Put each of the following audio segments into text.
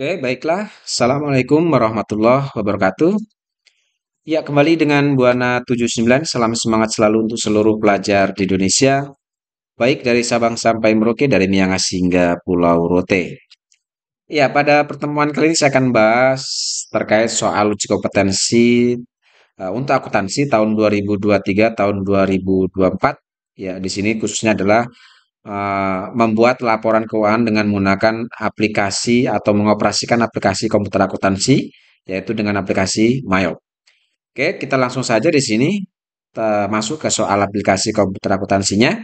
Oke, baiklah. Assalamualaikum warahmatullahi wabarakatuh. Ya, kembali dengan Buana 79. Salam semangat selalu untuk seluruh pelajar di Indonesia, baik dari Sabang sampai Merauke, dari Miangas hingga Pulau Rote. Ya, pada pertemuan kali ini saya akan bahas terkait soal uji kompetensi uh, untuk akuntansi tahun 2023 tahun 2024. Ya, di sini khususnya adalah uh, membuat laporan keuangan dengan menggunakan aplikasi atau mengoperasikan aplikasi komputer akuntansi yaitu dengan aplikasi Mayo. Oke, kita langsung saja di sini masuk ke soal aplikasi komputer akuntansinya.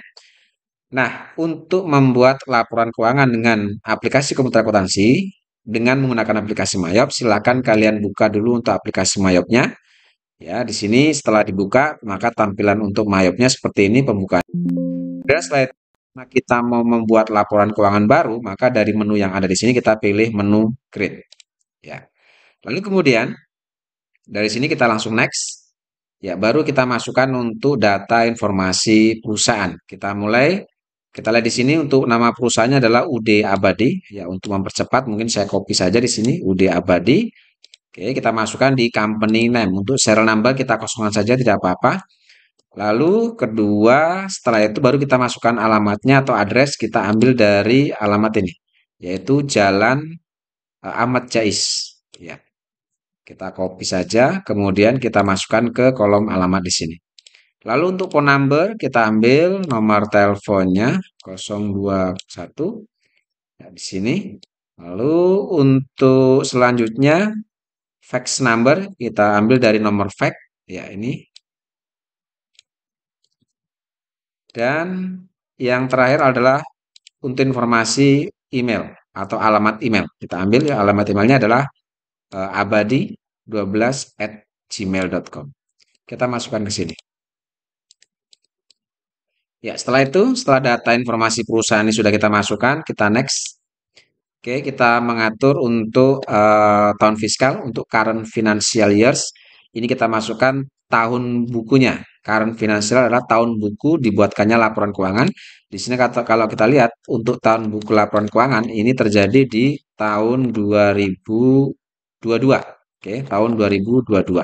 Nah, untuk membuat laporan keuangan dengan aplikasi komputer akuntansi dengan menggunakan aplikasi Mayop, silakan kalian buka dulu untuk aplikasi Mayopnya. Ya, di sini setelah dibuka, maka tampilan untuk Mayopnya seperti ini pembukaan. Dan setelah itu, karena kita mau membuat laporan keuangan baru, maka dari menu yang ada di sini kita pilih menu create. Ya. Lalu kemudian dari sini kita langsung next. Ya, baru kita masukkan untuk data informasi perusahaan. Kita mulai kita lihat di sini untuk nama perusahaannya adalah UD Abadi. Ya, untuk mempercepat mungkin saya copy saja di sini UD Abadi. Oke, kita masukkan di company name. Untuk serial number kita kosongkan saja tidak apa-apa. Lalu kedua, setelah itu baru kita masukkan alamatnya atau address kita ambil dari alamat ini, yaitu Jalan eh, Ahmad Jais. Ya. Kita copy saja, kemudian kita masukkan ke kolom alamat di sini. Lalu untuk phone number kita ambil nomor teleponnya 021 ya, di sini. Lalu untuk selanjutnya fax number kita ambil dari nomor fax ya ini Dan yang terakhir adalah untuk informasi email atau alamat email. Kita ambil ya, alamat emailnya adalah uh, eh, abadi12 at gmail.com. Kita masukkan ke sini. Ya, setelah itu, setelah data informasi perusahaan ini sudah kita masukkan, kita next. Oke, kita mengatur untuk uh, tahun fiskal, untuk current financial years. Ini kita masukkan tahun bukunya. Current finansial adalah tahun buku dibuatkannya laporan keuangan. Di sini kata kalau kita lihat untuk tahun buku laporan keuangan ini terjadi di tahun 2022. Oke, tahun 2022.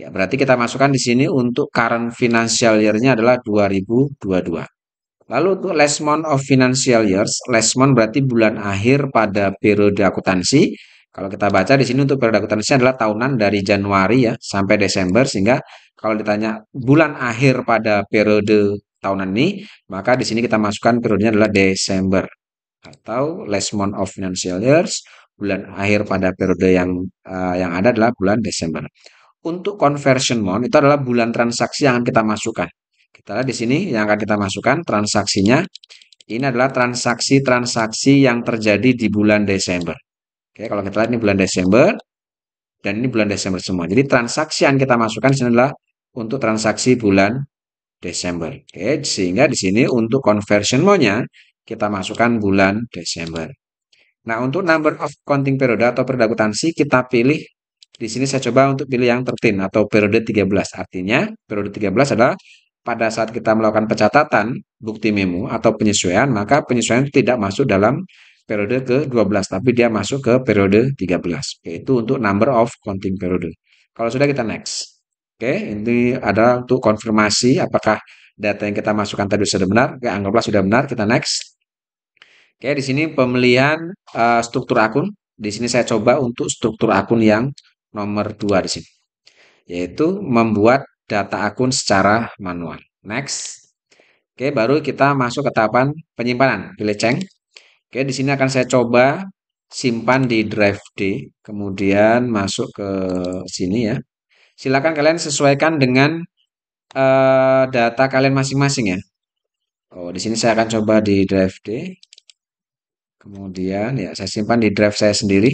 Ya, berarti kita masukkan di sini untuk current financial year-nya adalah 2022. Lalu untuk last month of financial years, last month berarti bulan akhir pada periode akuntansi kalau kita baca di sini untuk periode akuntansi adalah tahunan dari Januari ya sampai Desember sehingga kalau ditanya bulan akhir pada periode tahunan ini, maka di sini kita masukkan periodenya adalah Desember atau last month of financial years, bulan akhir pada periode yang uh, yang ada adalah bulan Desember. Untuk conversion month itu adalah bulan transaksi yang akan kita masukkan. Kita lihat di sini yang akan kita masukkan transaksinya ini adalah transaksi-transaksi yang terjadi di bulan Desember. Oke, kalau kita lihat ini bulan Desember dan ini bulan Desember semua. Jadi transaksi yang kita masukkan sini adalah untuk transaksi bulan Desember. Oke, sehingga di sini untuk conversion mode-nya kita masukkan bulan Desember. Nah, untuk number of counting periode atau periode akuntansi kita pilih di sini saya coba untuk pilih yang tertin atau periode 13. Artinya, periode 13 adalah pada saat kita melakukan pencatatan bukti memo atau penyesuaian, maka penyesuaian tidak masuk dalam periode ke-12 tapi dia masuk ke periode 13 yaitu untuk number of counting periode. Kalau sudah kita next. Oke, ini adalah untuk konfirmasi apakah data yang kita masukkan tadi sudah benar. Oke, anggaplah sudah benar, kita next. Oke, di sini pemilihan uh, struktur akun. Di sini saya coba untuk struktur akun yang nomor 2 di sini. Yaitu membuat data akun secara manual. Next. Oke, baru kita masuk ke tahapan penyimpanan. Pilih ceng. Oke, di sini akan saya coba simpan di drive D, kemudian masuk ke sini ya. Silakan kalian sesuaikan dengan uh, data kalian masing-masing ya. Oh, di sini saya akan coba di drive D. Kemudian ya saya simpan di drive saya sendiri.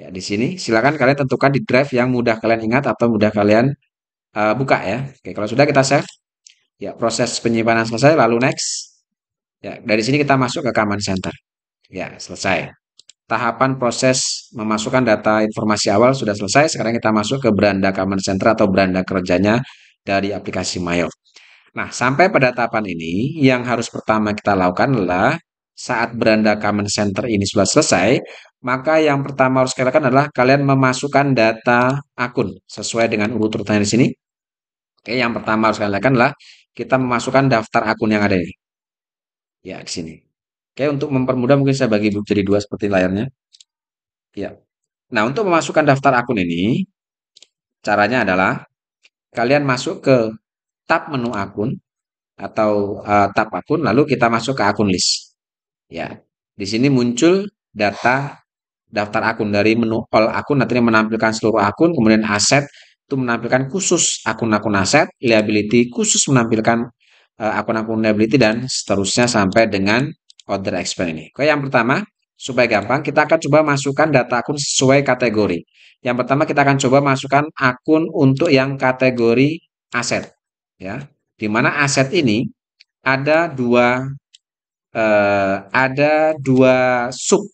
Ya, di sini silakan kalian tentukan di drive yang mudah kalian ingat atau mudah kalian uh, buka ya. Oke, kalau sudah kita save. Ya, proses penyimpanan selesai lalu next. Ya, dari sini kita masuk ke Kaman center. Ya, selesai. Tahapan proses memasukkan data informasi awal sudah selesai. Sekarang kita masuk ke beranda Kaman center atau beranda kerjanya dari aplikasi Mayo. Nah, sampai pada tahapan ini, yang harus pertama kita lakukan adalah saat beranda Kaman center ini sudah selesai, maka yang pertama harus kalian lakukan adalah kalian memasukkan data akun sesuai dengan urut urutannya di sini. Oke, yang pertama harus kalian lakukan adalah kita memasukkan daftar akun yang ada ini ya ke sini. Oke, untuk mempermudah mungkin saya bagi jadi dua seperti layarnya. Ya. Nah, untuk memasukkan daftar akun ini, caranya adalah kalian masuk ke tab menu akun atau uh, tab akun, lalu kita masuk ke akun list. Ya, di sini muncul data daftar akun dari menu all akun, nanti menampilkan seluruh akun, kemudian aset itu menampilkan khusus akun-akun aset, liability khusus menampilkan akun-akun eh, liability dan seterusnya sampai dengan order expense ini. Oke, yang pertama, supaya gampang, kita akan coba masukkan data akun sesuai kategori. Yang pertama kita akan coba masukkan akun untuk yang kategori aset, ya. Di mana aset ini ada dua eh, ada dua sub.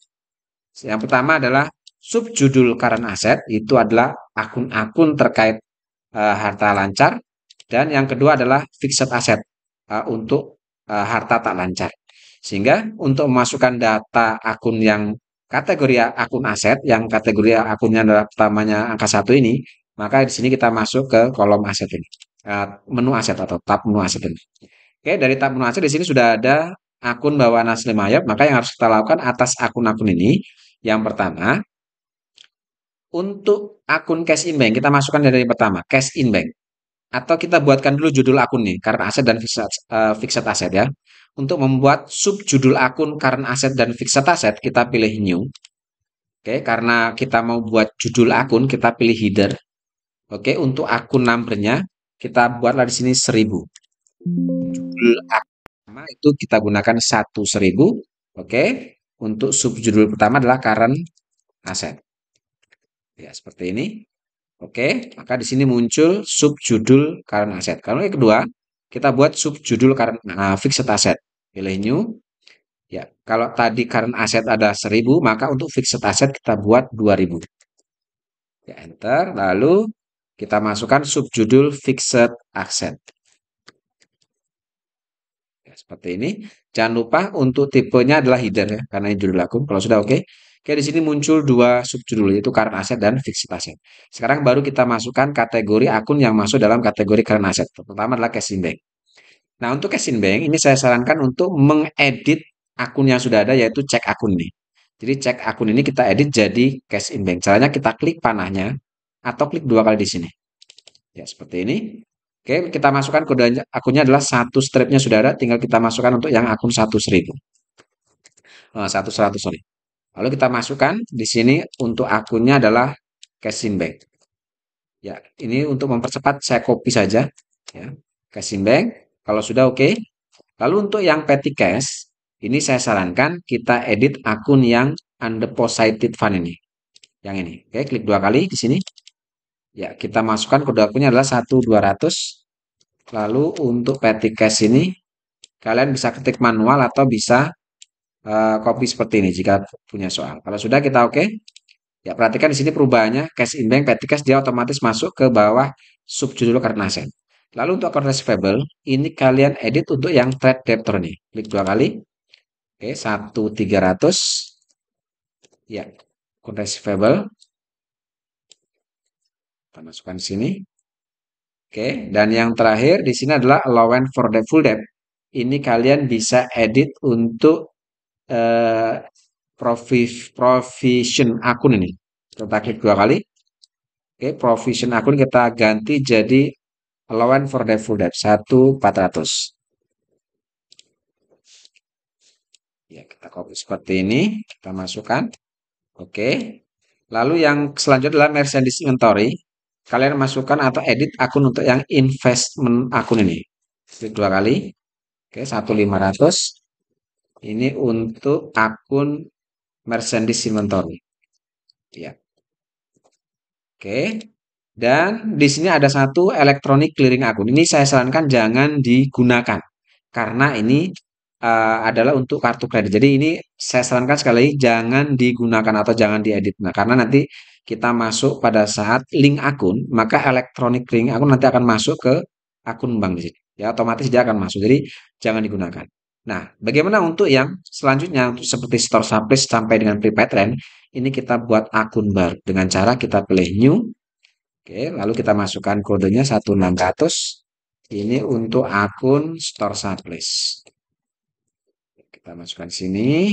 Yang pertama adalah subjudul current aset itu adalah akun-akun terkait eh, harta lancar dan yang kedua adalah fixed asset uh, untuk uh, harta tak lancar. Sehingga untuk memasukkan data akun yang kategori akun aset, yang kategori akunnya adalah pertamanya angka satu ini, maka di sini kita masuk ke kolom aset ini, uh, menu aset atau tab menu aset ini. Oke, dari tab menu aset di sini sudah ada akun bawaan asli mayat, maka yang harus kita lakukan atas akun-akun ini, yang pertama, untuk akun cash in bank, kita masukkan dari pertama, cash in bank atau kita buatkan dulu judul akun nih, karena aset dan fixed, uh, fixed asset ya. Untuk membuat subjudul akun current aset dan fixed asset, kita pilih new. Oke, karena kita mau buat judul akun, kita pilih header. Oke, untuk akun numbernya, kita buatlah di sini 1000. Judul pertama itu kita gunakan 1000. Oke, untuk subjudul pertama adalah current aset Ya, seperti ini. Oke, maka di sini muncul subjudul current asset. Kalau yang kedua, kita buat subjudul current nah, fixed asset. Pilih new. Ya, kalau tadi current asset ada 1000, maka untuk fixed asset kita buat 2000. Ya, enter. Lalu kita masukkan subjudul fixed asset. Ya, seperti ini. Jangan lupa untuk tipenya adalah header ya, karena ini judul akun. Kalau sudah oke. Okay. Oke, di sini muncul dua subjudul yaitu current asset dan fixed asset. Sekarang baru kita masukkan kategori akun yang masuk dalam kategori current asset. Pertama adalah cash in bank. Nah, untuk cash in bank ini saya sarankan untuk mengedit akun yang sudah ada yaitu cek akun ini. Jadi cek akun ini kita edit jadi cash in bank. Caranya kita klik panahnya atau klik dua kali di sini. Ya, seperti ini. Oke, kita masukkan kode akunnya adalah satu stripnya sudah ada, tinggal kita masukkan untuk yang akun satu seribu. Oh, satu seratus sorry. Lalu kita masukkan di sini untuk akunnya adalah Cashin Bank. Ya, ini untuk mempercepat saya copy saja. Ya, Cashin Bank. Kalau sudah oke. Okay. Lalu untuk yang petty cash, ini saya sarankan kita edit akun yang undeposited fund ini. Yang ini. Oke, klik dua kali di sini. Ya, kita masukkan kode akunnya adalah 1200. Lalu untuk petty cash ini, kalian bisa ketik manual atau bisa uh, seperti ini jika punya soal. Kalau sudah kita oke. Okay. Ya perhatikan di sini perubahannya cash in bank petty cash dia otomatis masuk ke bawah subjudul karena aset. Lalu untuk account receivable ini kalian edit untuk yang trade debtor nih. Klik dua kali. Oke, satu tiga ratus. Ya, account receivable. Kita masukkan sini. Oke, dan yang terakhir di sini adalah allowance for the full debt. Ini kalian bisa edit untuk Eh, profis, provision akun ini. Kita klik dua kali. Oke, okay, provision akun kita ganti jadi allowance for full debt 1400. Ya, kita copy seperti ini, kita masukkan. Oke. Lalu yang selanjutnya adalah merchandise inventory. Kalian masukkan atau edit akun untuk yang investment akun ini. Klik dua kali. Oke, okay, 1500. Ini untuk akun merchandise inventory. Ya. Oke. Dan di sini ada satu elektronik clearing akun. Ini saya sarankan jangan digunakan karena ini uh, adalah untuk kartu kredit. Jadi ini saya sarankan sekali lagi jangan digunakan atau jangan diedit. Nah, karena nanti kita masuk pada saat link akun, maka elektronik clearing akun nanti akan masuk ke akun bank di sini. Ya, otomatis dia akan masuk. Jadi jangan digunakan. Nah, bagaimana untuk yang selanjutnya untuk seperti store subpage sampai dengan prepaid rent, ini kita buat akun baru dengan cara kita pilih new. Oke, lalu kita masukkan kodenya 1600. Ini untuk akun store subpage. Kita masukkan sini.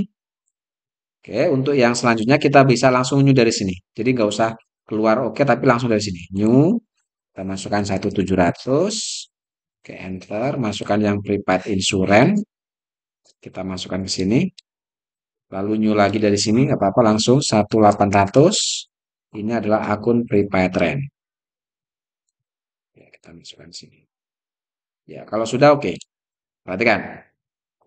Oke, untuk yang selanjutnya kita bisa langsung new dari sini. Jadi nggak usah keluar oke, okay, tapi langsung dari sini. New, kita masukkan 1700. Oke, enter. Masukkan yang prepaid insurance kita masukkan ke sini. Lalu new lagi dari sini, nggak apa-apa, langsung 1800. Ini adalah akun prepaid trend Ya, kita masukkan sini. Ya, kalau sudah oke. Okay. Perhatikan.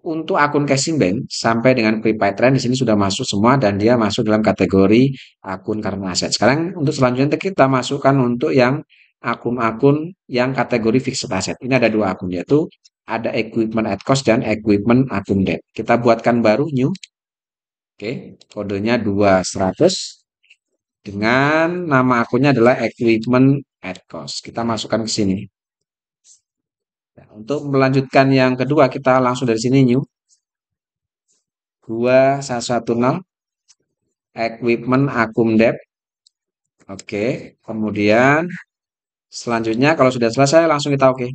Untuk akun cashing bank sampai dengan prepaid trend di sini sudah masuk semua dan dia masuk dalam kategori akun karena aset. Sekarang untuk selanjutnya kita masukkan untuk yang akun-akun yang kategori fixed asset. Ini ada dua akun yaitu ada equipment at cost dan equipment accumulate. Kita buatkan baru new. Oke, kodenya 200 dengan nama akunnya adalah equipment at cost. Kita masukkan ke sini. Nah, untuk melanjutkan yang kedua, kita langsung dari sini new. 2110 equipment dep, Oke, kemudian selanjutnya kalau sudah selesai langsung kita oke.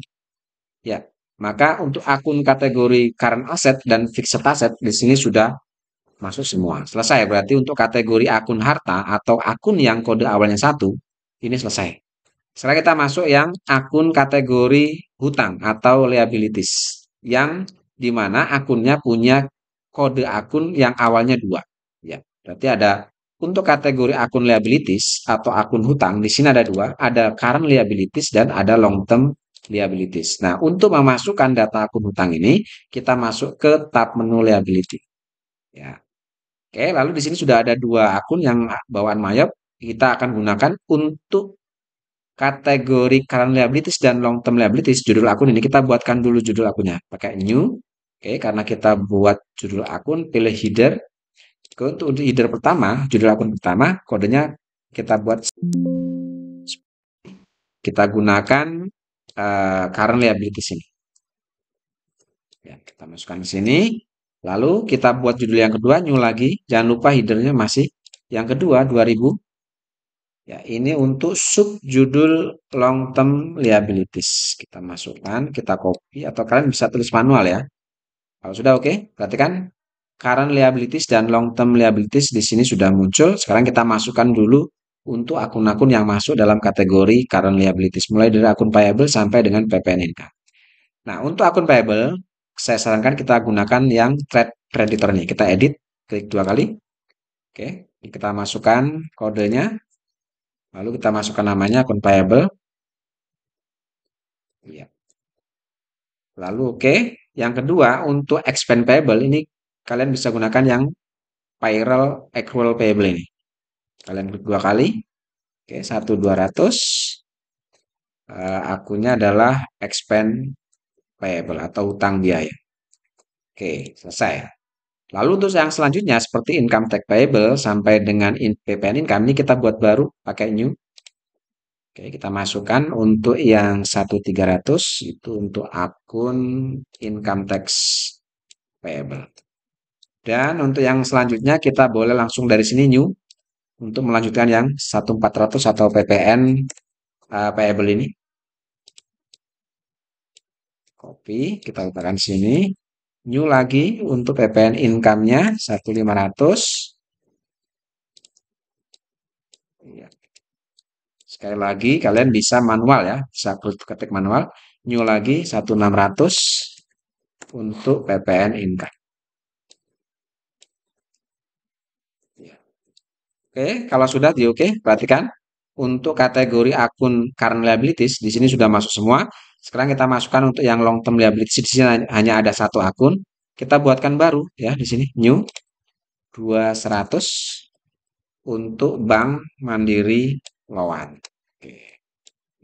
Ya, maka untuk akun kategori current asset dan fixed asset di sini sudah masuk semua. Selesai berarti untuk kategori akun harta atau akun yang kode awalnya satu ini selesai. Sekarang kita masuk yang akun kategori hutang atau liabilities yang dimana akunnya punya kode akun yang awalnya dua. Ya, berarti ada untuk kategori akun liabilities atau akun hutang di sini ada dua, ada current liabilities dan ada long term liabilities. Nah, untuk memasukkan data akun hutang ini, kita masuk ke tab menu liability. Ya. Oke, lalu di sini sudah ada dua akun yang bawaan Mayop kita akan gunakan untuk kategori current liabilities dan long term liabilities. Judul akun ini kita buatkan dulu judul akunnya. Pakai new. Oke, karena kita buat judul akun, pilih header. Untuk, untuk header pertama, judul akun pertama, kodenya kita buat kita gunakan uh, current liabilities ini. Ya, kita masukkan ke sini. Lalu kita buat judul yang kedua, new lagi. Jangan lupa headernya masih yang kedua 2000. Ya, ini untuk subjudul long term liabilities. Kita masukkan, kita copy atau kalian bisa tulis manual ya. Kalau sudah oke, okay. perhatikan current liabilities dan long term liabilities di sini sudah muncul. Sekarang kita masukkan dulu untuk akun-akun yang masuk dalam kategori current liabilities mulai dari akun payable sampai dengan PPN income. Nah, untuk akun payable saya sarankan kita gunakan yang trade creditor ini. Kita edit, klik dua kali. Oke, kita masukkan kodenya. Lalu kita masukkan namanya akun payable. Iya. Lalu oke, yang kedua untuk expense payable ini kalian bisa gunakan yang payroll accrual payable ini. Kalian klik dua kali. Oke, satu dua ratus eh, akunya adalah expand payable atau utang biaya. Oke, selesai. Lalu untuk yang selanjutnya seperti income tax payable sampai dengan in PPN income ini kita buat baru pakai new. Oke, kita masukkan untuk yang 1300 itu untuk akun income tax payable. Dan untuk yang selanjutnya kita boleh langsung dari sini new untuk melanjutkan yang 1400 atau PPN uh, eh, payable ini. Copy, kita letakkan sini. New lagi untuk PPN income-nya 1500. Iya. Sekali lagi kalian bisa manual ya, bisa ketik manual. New lagi 1600 untuk PPN income. Oke, kalau sudah di oke, perhatikan untuk kategori akun current liabilities di sini sudah masuk semua. Sekarang kita masukkan untuk yang long term liabilities di sini hanya ada satu akun. Kita buatkan baru ya di sini new 200 untuk Bank Mandiri Lawan. Oke.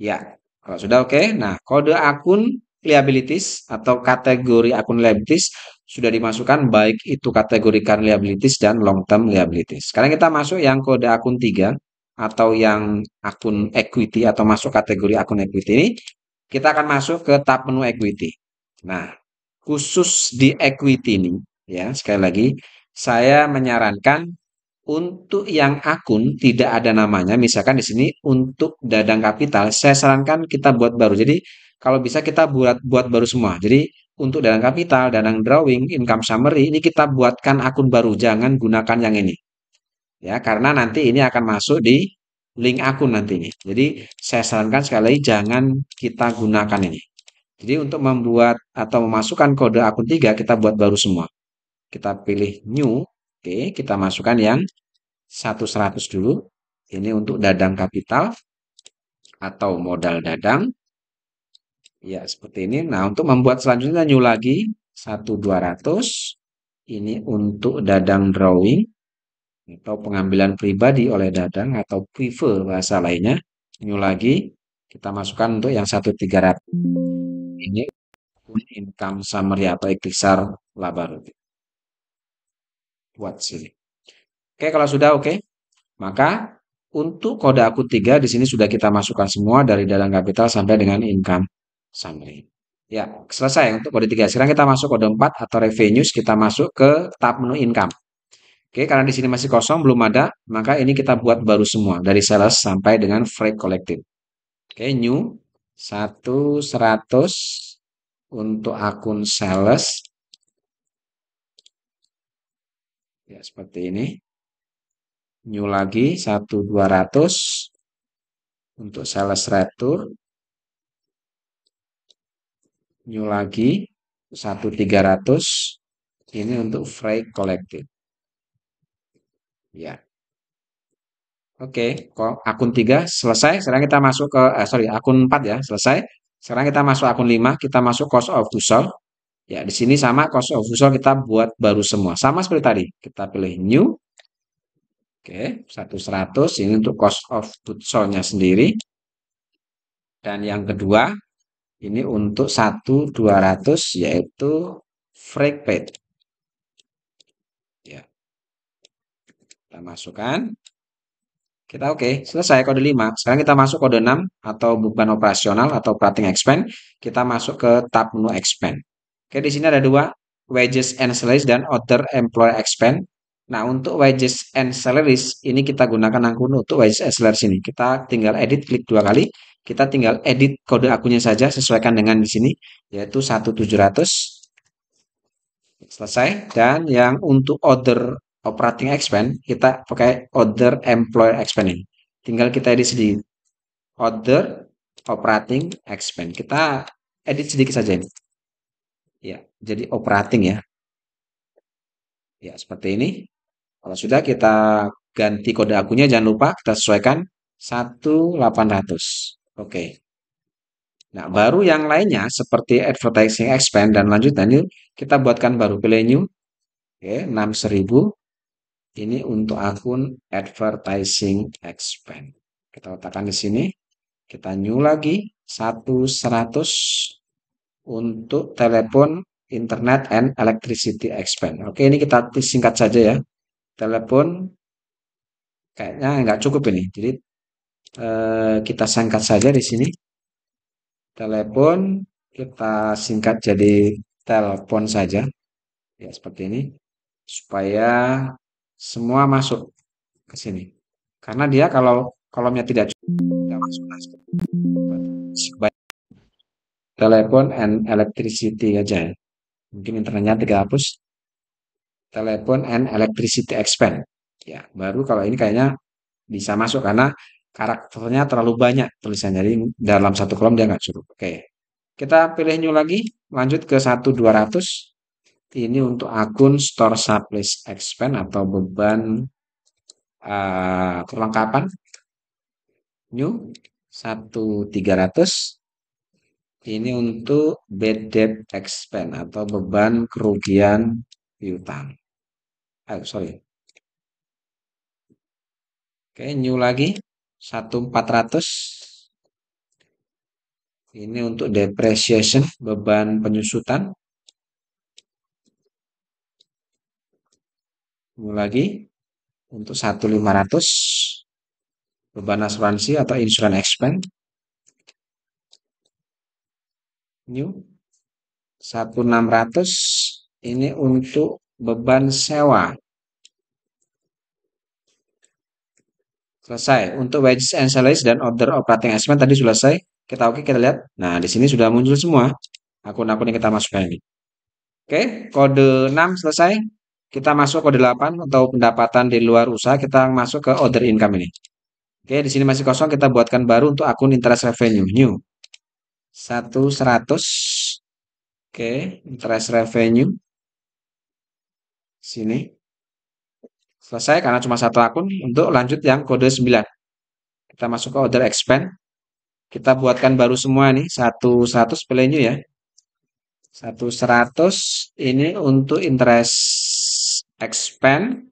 Ya, kalau sudah oke. Nah, kode akun liabilities atau kategori akun liabilities sudah dimasukkan baik itu kategori current liabilities dan long term liabilities. Sekarang kita masuk yang kode akun 3 atau yang akun equity atau masuk kategori akun equity ini, kita akan masuk ke tab menu equity. Nah, khusus di equity ini ya, sekali lagi saya menyarankan untuk yang akun tidak ada namanya, misalkan di sini untuk Dadang Kapital, saya sarankan kita buat baru. Jadi kalau bisa kita buat buat baru semua. Jadi untuk dalam kapital, dalam drawing, income summary ini kita buatkan akun baru, jangan gunakan yang ini. Ya, karena nanti ini akan masuk di link akun nantinya. Jadi saya sarankan sekali lagi jangan kita gunakan ini. Jadi untuk membuat atau memasukkan kode akun 3 kita buat baru semua. Kita pilih new, oke, kita masukkan yang 100 dulu. Ini untuk dadang kapital atau modal dadang Ya, seperti ini. Nah, untuk membuat selanjutnya new lagi 1200 ini untuk Dadang drawing atau pengambilan pribadi oleh Dadang atau prefer bahasa lainnya. New lagi kita masukkan untuk yang 1300. Ini income summary atau ikhtisar laba rugi. Buat sini. Oke, kalau sudah oke. Maka untuk kode aku tiga di sini sudah kita masukkan semua dari dalam kapital sampai dengan income summary. Ya, selesai untuk kode 3. Sekarang kita masuk kode 4 atau revenues, kita masuk ke tab menu income. Oke, karena di sini masih kosong, belum ada, maka ini kita buat baru semua, dari sales sampai dengan freight collected. Oke, new, 1, 100 untuk akun sales. Ya, seperti ini. New lagi, 1, 200 untuk sales return new lagi 1300 ini untuk freight collected ya oke okay. akun 3 selesai sekarang kita masuk ke eh, sorry akun 4 ya selesai sekarang kita masuk akun 5 kita masuk cost of to ya di sini sama cost of to kita buat baru semua sama seperti tadi kita pilih new Oke, okay, 100 ini untuk cost of goods sold-nya sendiri. Dan yang kedua, ini untuk 1200 yaitu freight paid. Ya. Kita masukkan. Kita oke, okay. selesai kode 5. Sekarang kita masuk kode 6 atau bukan operasional atau operating expense. Kita masuk ke tab menu expense. Oke, di sini ada dua, wages and salaries dan other employer expense. Nah, untuk wages and salaries ini kita gunakan angkun untuk wages and salaries ini. Kita tinggal edit klik dua kali kita tinggal edit kode akunnya saja sesuaikan dengan di sini yaitu 1700 selesai dan yang untuk order operating expense kita pakai order employer expense ini tinggal kita edit sedikit order operating expense kita edit sedikit saja ini ya jadi operating ya ya seperti ini kalau sudah kita ganti kode akunnya jangan lupa kita sesuaikan 1800 Oke. Okay. Nah, baru yang lainnya seperti advertising expand dan lanjutan ini kita buatkan baru pilih new. Oke, okay, 6000. Ini untuk akun advertising expand. Kita letakkan di sini. Kita new lagi 1100 untuk telepon internet and electricity expand. Oke, ini kita singkat saja ya. Telepon kayaknya nggak cukup ini. Jadi e, kita singkat saja di sini telepon kita singkat jadi telepon saja ya seperti ini supaya semua masuk ke sini karena dia kalau kolomnya tidak tidak masuk telepon and electricity aja ya mungkin internetnya hapus. telepon and electricity expand ya baru kalau ini kayaknya bisa masuk karena karakternya terlalu banyak tulisannya jadi dalam satu kolom dia nggak cukup oke kita pilih new lagi lanjut ke 1200 ini untuk akun store supplies expense atau beban uh, perlengkapan new 1300 ini untuk bad debt expense atau beban kerugian piutang. Oh, eh, sorry. Oke, new lagi. 1.400 ini untuk depreciation beban penyusutan Tunggu lagi untuk 1.500 beban asuransi atau insurance expense new 1.600 ini untuk beban sewa Selesai. Untuk wages and salaries dan order operating expense tadi sudah selesai. Kita oke, okay, kita lihat. Nah, di sini sudah muncul semua akun-akun yang kita masukkan ini. Oke, okay, kode 6 selesai. Kita masuk kode 8 atau pendapatan di luar usaha, kita masuk ke order income ini. Oke, okay, di sini masih kosong, kita buatkan baru untuk akun interest revenue new. 1 100. Oke, interest revenue sini selesai karena cuma satu akun untuk lanjut yang kode 9 kita masuk ke order expand kita buatkan baru semua nih satu satu play ya satu seratus ini untuk interest expand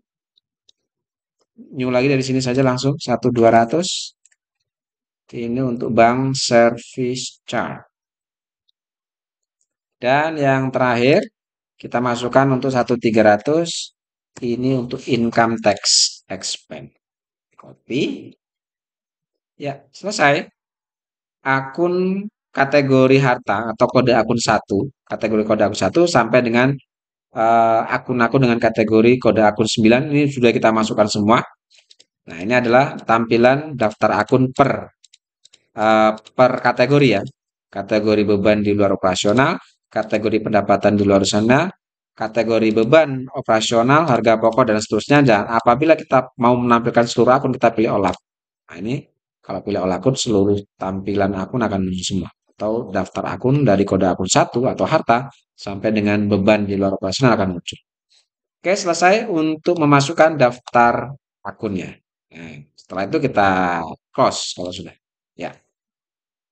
new lagi dari sini saja langsung satu dua ratus ini untuk bank service charge dan yang terakhir kita masukkan untuk satu tiga ratus ini untuk income tax expense. Copy. Ya, selesai. Akun kategori harta atau kode akun satu, kategori kode akun satu sampai dengan eh, akun-akun uh, dengan kategori kode akun 9 ini sudah kita masukkan semua. Nah, ini adalah tampilan daftar akun per uh, per kategori ya. Kategori beban di luar operasional, kategori pendapatan di luar sana, kategori beban, operasional, harga pokok, dan seterusnya. Dan apabila kita mau menampilkan seluruh akun, kita pilih all up. Nah, ini kalau pilih all akun, seluruh tampilan akun akan muncul semua. Atau daftar akun dari kode akun satu atau harta sampai dengan beban di luar operasional akan muncul. Oke, selesai untuk memasukkan daftar akunnya. Nah, setelah itu kita close kalau sudah. Ya.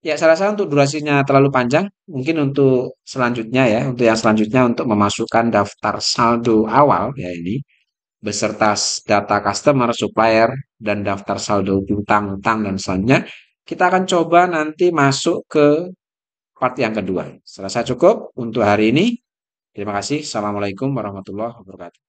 Ya, saya rasa untuk durasinya terlalu panjang, mungkin untuk selanjutnya ya, untuk yang selanjutnya untuk memasukkan daftar saldo awal ya ini beserta data customer, supplier, dan daftar saldo utang utang, dan selanjutnya. Kita akan coba nanti masuk ke part yang kedua. Saya rasa cukup untuk hari ini. Terima kasih. Assalamualaikum warahmatullahi wabarakatuh.